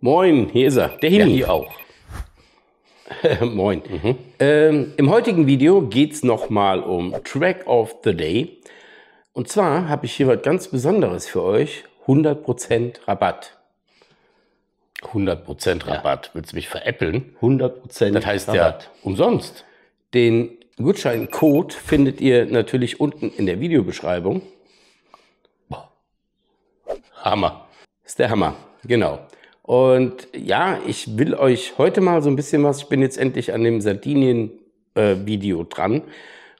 Moin, hier ist er. Der Hini. Ja, hier auch. Moin. Mhm. Ähm, Im heutigen Video geht es nochmal um Track of the Day. Und zwar habe ich hier was ganz Besonderes für euch. 100% Rabatt. 100% Rabatt. Ja. Willst du mich veräppeln? 100% Das heißt Rabatt. ja umsonst. Den Gutscheincode findet ihr natürlich unten in der Videobeschreibung. Hammer. Ist der Hammer, genau. Und ja, ich will euch heute mal so ein bisschen was, ich bin jetzt endlich an dem Sardinien-Video äh, dran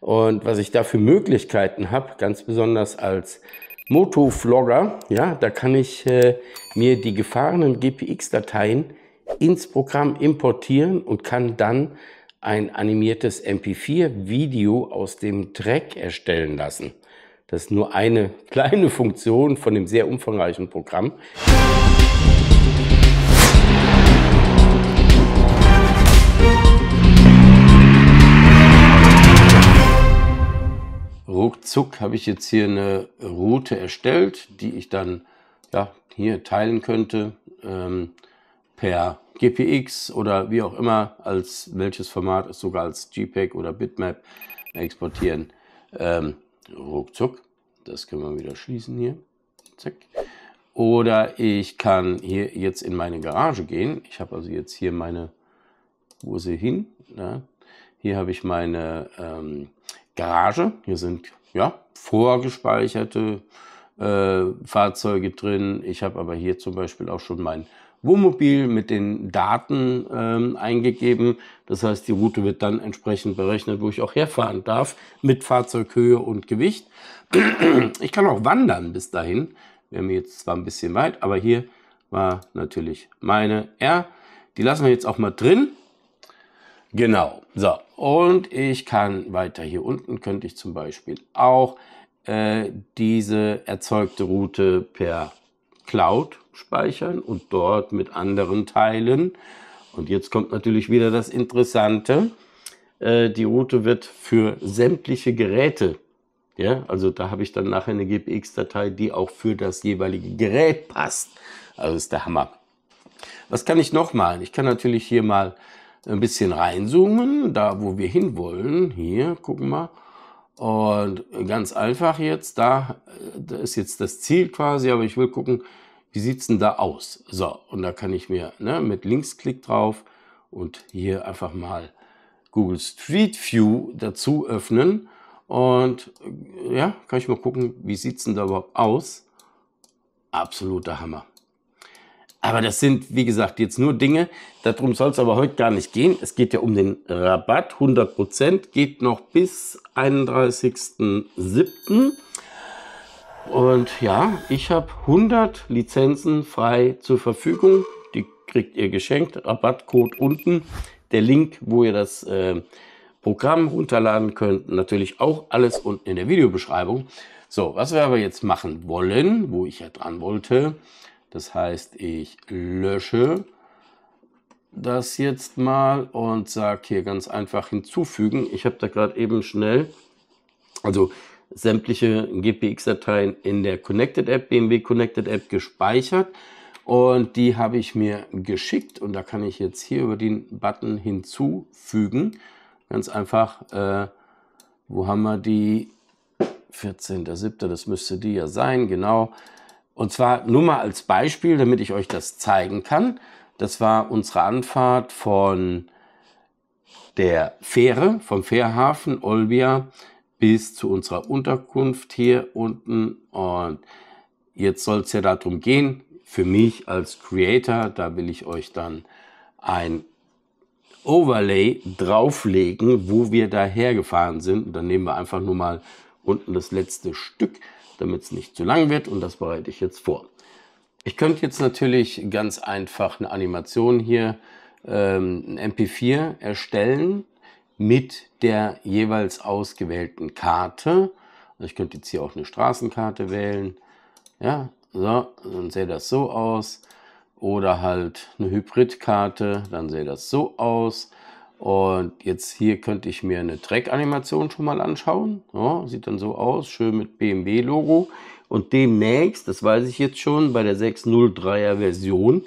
und was ich da für Möglichkeiten habe, ganz besonders als Moto-Vlogger, ja, da kann ich äh, mir die gefahrenen GPX-Dateien ins Programm importieren und kann dann ein animiertes MP4-Video aus dem Track erstellen lassen. Das ist nur eine kleine Funktion von dem sehr umfangreichen Programm. ruckzuck habe ich jetzt hier eine Route erstellt, die ich dann ja, hier teilen könnte ähm, per GPX oder wie auch immer, als welches Format, sogar als JPEG e oder Bitmap exportieren. Ähm, ruckzuck, das können wir wieder schließen hier. Zack. Oder ich kann hier jetzt in meine Garage gehen. Ich habe also jetzt hier meine, wo sie hin? Ja. Ne? Hier habe ich meine ähm, Garage. Hier sind ja vorgespeicherte äh, Fahrzeuge drin. Ich habe aber hier zum Beispiel auch schon mein Wohnmobil mit den Daten ähm, eingegeben. Das heißt, die Route wird dann entsprechend berechnet, wo ich auch herfahren darf, mit Fahrzeughöhe und Gewicht. Ich kann auch wandern bis dahin. Wäre mir jetzt zwar ein bisschen weit, aber hier war natürlich meine R. Die lassen wir jetzt auch mal drin. Genau, so. Und ich kann weiter hier unten, könnte ich zum Beispiel auch äh, diese erzeugte Route per Cloud speichern und dort mit anderen teilen. Und jetzt kommt natürlich wieder das Interessante. Äh, die Route wird für sämtliche Geräte, ja, also da habe ich dann nachher eine GPX-Datei, die auch für das jeweilige Gerät passt. Also ist der Hammer. Was kann ich noch machen? Ich kann natürlich hier mal ein bisschen reinzoomen, da wo wir hinwollen. Hier, gucken wir. Und ganz einfach jetzt, da, da ist jetzt das Ziel quasi, aber ich will gucken, wie sieht es denn da aus? So, und da kann ich mir ne, mit Linksklick drauf und hier einfach mal Google Street View dazu öffnen. Und ja, kann ich mal gucken, wie sieht es denn da überhaupt aus? Absoluter Hammer. Aber das sind, wie gesagt, jetzt nur Dinge. Darum soll es aber heute gar nicht gehen. Es geht ja um den Rabatt. 100% Prozent geht noch bis 31.07. Und ja, ich habe 100 Lizenzen frei zur Verfügung. Die kriegt ihr geschenkt. Rabattcode unten. Der Link, wo ihr das äh, Programm runterladen könnt. Natürlich auch alles unten in der Videobeschreibung. So, was wir aber jetzt machen wollen, wo ich ja dran wollte, das heißt, ich lösche das jetzt mal und sage hier ganz einfach hinzufügen. Ich habe da gerade eben schnell, also sämtliche GPX-Dateien in der Connected App, BMW Connected App gespeichert. Und die habe ich mir geschickt und da kann ich jetzt hier über den Button hinzufügen. Ganz einfach, äh, wo haben wir die? 14.07., das müsste die ja sein, genau. Und zwar nur mal als Beispiel, damit ich euch das zeigen kann. Das war unsere Anfahrt von der Fähre, vom Fährhafen Olbia bis zu unserer Unterkunft hier unten. Und jetzt soll es ja darum gehen, für mich als Creator, da will ich euch dann ein Overlay drauflegen, wo wir da hergefahren sind. Und dann nehmen wir einfach nur mal unten das letzte Stück damit es nicht zu lang wird und das bereite ich jetzt vor. Ich könnte jetzt natürlich ganz einfach eine Animation hier, ähm, ein MP4 erstellen mit der jeweils ausgewählten Karte. Ich könnte jetzt hier auch eine Straßenkarte wählen. Ja, so, dann sähe das so aus. Oder halt eine Hybridkarte, dann sähe das so aus. Und jetzt hier könnte ich mir eine Track-Animation schon mal anschauen. Ja, sieht dann so aus, schön mit BMW-Logo. Und demnächst, das weiß ich jetzt schon, bei der 603er Version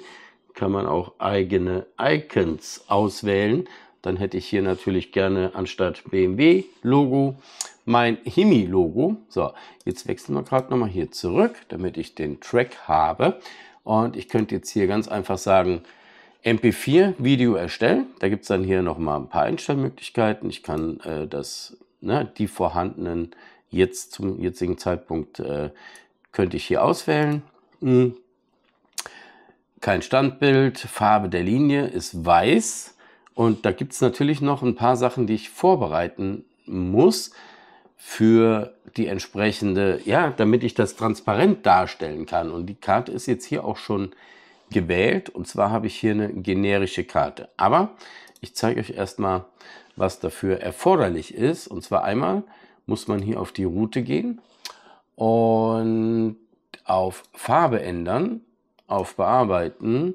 kann man auch eigene Icons auswählen. Dann hätte ich hier natürlich gerne anstatt BMW-Logo mein Himi-Logo. So, jetzt wechseln wir gerade nochmal hier zurück, damit ich den Track habe. Und ich könnte jetzt hier ganz einfach sagen, MP4-Video erstellen. Da gibt es dann hier nochmal ein paar Einstellmöglichkeiten. Ich kann äh, das, ne, die vorhandenen jetzt zum jetzigen Zeitpunkt äh, könnte ich hier auswählen. Hm. Kein Standbild, Farbe der Linie ist weiß. Und da gibt es natürlich noch ein paar Sachen, die ich vorbereiten muss für die entsprechende, ja, damit ich das transparent darstellen kann. Und die Karte ist jetzt hier auch schon gewählt. Und zwar habe ich hier eine generische Karte. Aber ich zeige euch erstmal, was dafür erforderlich ist. Und zwar einmal muss man hier auf die Route gehen und auf Farbe ändern, auf Bearbeiten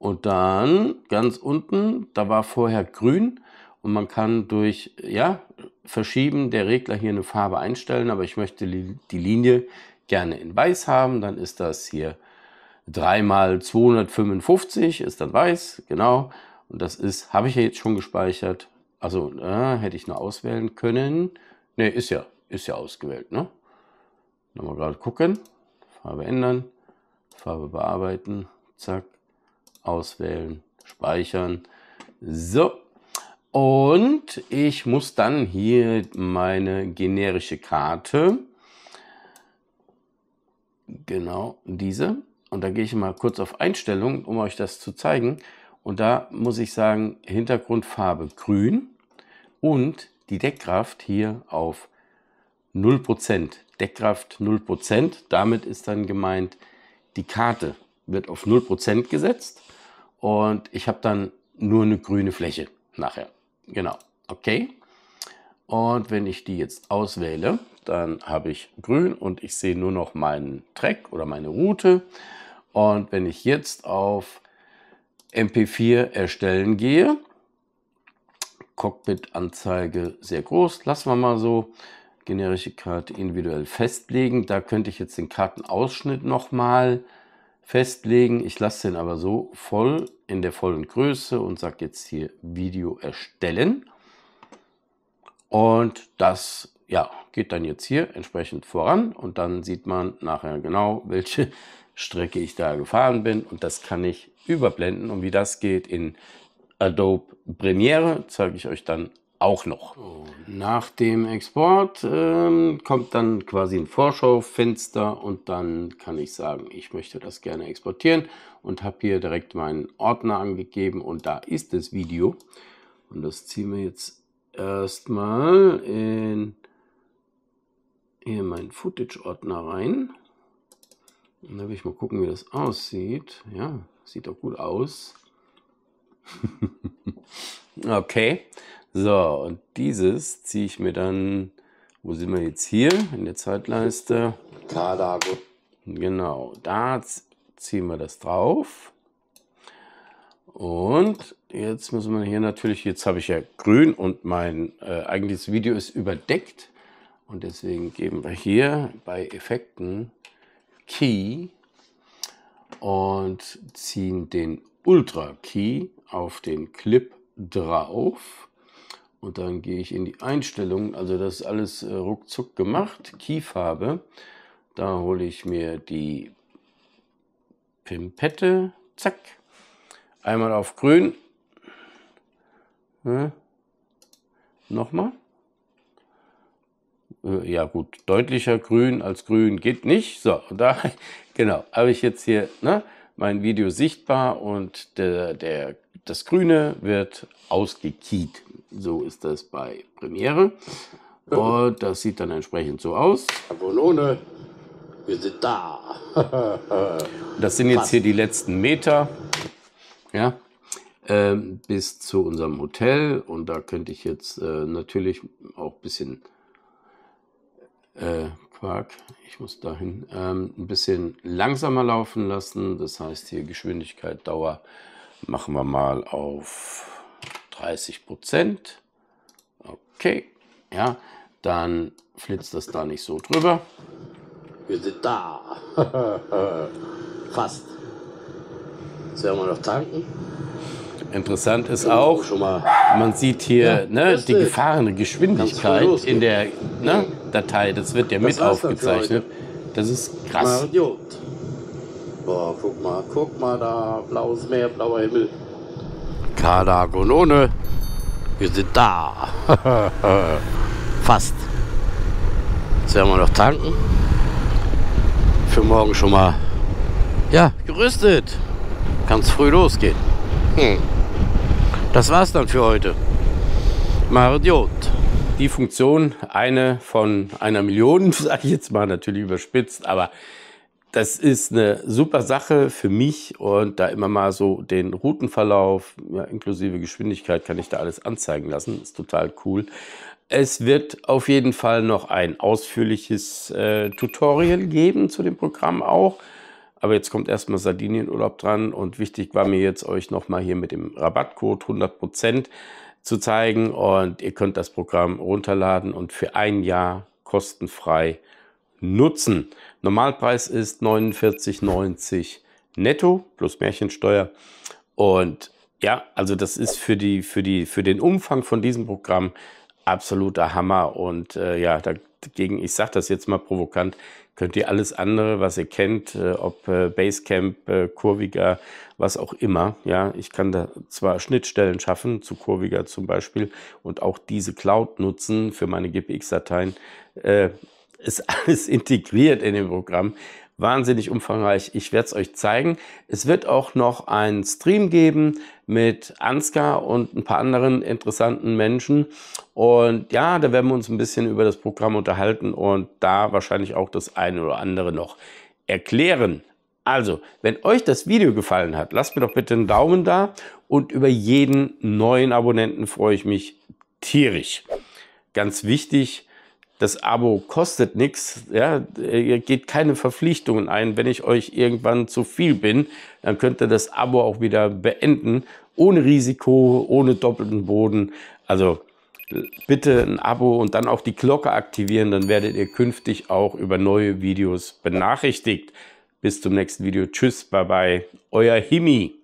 und dann ganz unten, da war vorher grün und man kann durch ja, Verschieben der Regler hier eine Farbe einstellen, aber ich möchte die Linie gerne in weiß haben, dann ist das hier dreimal 255 ist dann weiß, genau. Und das ist, habe ich ja jetzt schon gespeichert. Also äh, hätte ich nur auswählen können. Ne, ist ja, ist ja ausgewählt, ne? Nochmal gerade gucken. Farbe ändern, Farbe bearbeiten, zack, auswählen, speichern. So. Und ich muss dann hier meine generische Karte, genau diese, und da gehe ich mal kurz auf Einstellungen, um euch das zu zeigen. Und da muss ich sagen, Hintergrundfarbe grün und die Deckkraft hier auf 0%. Deckkraft 0%. Damit ist dann gemeint, die Karte wird auf 0% gesetzt und ich habe dann nur eine grüne Fläche nachher. Genau, okay. Und wenn ich die jetzt auswähle, dann habe ich grün und ich sehe nur noch meinen Track oder meine Route. Und wenn ich jetzt auf MP4 erstellen gehe, Cockpit-Anzeige sehr groß, lassen wir mal so, generische Karte individuell festlegen. Da könnte ich jetzt den Kartenausschnitt nochmal festlegen. Ich lasse den aber so voll in der vollen Größe und sage jetzt hier Video erstellen. Und das ja, geht dann jetzt hier entsprechend voran und dann sieht man nachher genau, welche Strecke ich da gefahren bin und das kann ich überblenden. Und wie das geht in Adobe Premiere, zeige ich euch dann auch noch. nach dem Export ähm, kommt dann quasi ein Vorschaufenster und dann kann ich sagen, ich möchte das gerne exportieren und habe hier direkt meinen Ordner angegeben und da ist das Video. Und das ziehen wir jetzt erstmal in hier meinen Footage-Ordner rein. Und da will ich mal gucken, wie das aussieht. Ja, sieht doch gut aus. okay. So, und dieses ziehe ich mir dann, wo sind wir jetzt hier? In der Zeitleiste. Kadago. Genau, da ziehen wir das drauf. Und jetzt müssen wir hier natürlich, jetzt habe ich ja grün und mein äh, eigentliches Video ist überdeckt. Und deswegen geben wir hier bei Effekten Key und ziehen den Ultra Key auf den Clip drauf. Und dann gehe ich in die Einstellungen. Also das ist alles äh, ruckzuck gemacht. Keyfarbe. Da hole ich mir die Pimpette. Zack. Einmal auf grün. Ja. Hm? Nochmal. Äh, ja gut, deutlicher grün als grün geht nicht. So, da, genau, habe ich jetzt hier ne, mein Video sichtbar und der, der, das Grüne wird ausgekiet. So ist das bei Premiere. Und das sieht dann entsprechend so aus. Apollone, wir sind da. das sind jetzt hier die letzten Meter. Ja, ähm, bis zu unserem Hotel und da könnte ich jetzt äh, natürlich auch ein bisschen äh, Quark, ich muss dahin, ähm, ein bisschen langsamer laufen lassen. Das heißt hier Geschwindigkeit, Dauer machen wir mal auf 30 Prozent. Okay, ja, dann flitzt das da nicht so drüber. Wir sind da. Fast. Jetzt werden wir noch tanken. Interessant ist auch, man sieht hier ja, ne, die gefahrene Geschwindigkeit in der, ne, Datei, das wird ja das mit aufgezeichnet. Das ist krass. Mariot. Boah, guck mal, guck mal da, blaues Meer, blauer Himmel. Kadagonone, wir sind da. Fast. Jetzt werden wir noch tanken. Für morgen schon mal, ja, gerüstet. Kann's früh losgehen. Hm. Das war's dann für heute. Mardiot die Funktion, eine von einer Million, sage ich jetzt mal natürlich überspitzt, aber das ist eine super Sache für mich und da immer mal so den Routenverlauf ja, inklusive Geschwindigkeit kann ich da alles anzeigen lassen. Ist total cool. Es wird auf jeden Fall noch ein ausführliches äh, Tutorial geben zu dem Programm auch. Aber jetzt kommt erstmal Sardinienurlaub dran und wichtig war mir jetzt euch nochmal hier mit dem Rabattcode 100 zu zeigen. Und ihr könnt das Programm runterladen und für ein Jahr kostenfrei nutzen. Normalpreis ist 49,90 netto plus Märchensteuer. Und ja, also das ist für, die, für, die, für den Umfang von diesem Programm absoluter Hammer. Und äh, ja, dagegen, ich sage das jetzt mal provokant, könnt ihr alles andere, was ihr kennt, äh, ob äh, Basecamp, äh, Kurviger, was auch immer. Ja, ich kann da zwar Schnittstellen schaffen zu Kurviger zum Beispiel und auch diese Cloud nutzen für meine GPX-Dateien. Äh, ist alles integriert in dem Programm, wahnsinnig umfangreich. Ich werde es euch zeigen. Es wird auch noch einen Stream geben mit Ansgar und ein paar anderen interessanten Menschen. Und ja, da werden wir uns ein bisschen über das Programm unterhalten und da wahrscheinlich auch das eine oder andere noch erklären. Also, wenn euch das Video gefallen hat, lasst mir doch bitte einen Daumen da und über jeden neuen Abonnenten freue ich mich tierisch. Ganz wichtig, das Abo kostet nichts, ja, ihr geht keine Verpflichtungen ein. Wenn ich euch irgendwann zu viel bin, dann könnt ihr das Abo auch wieder beenden, ohne Risiko, ohne doppelten Boden. Also bitte ein Abo und dann auch die Glocke aktivieren, dann werdet ihr künftig auch über neue Videos benachrichtigt. Bis zum nächsten Video. Tschüss, bye bye, euer Himi.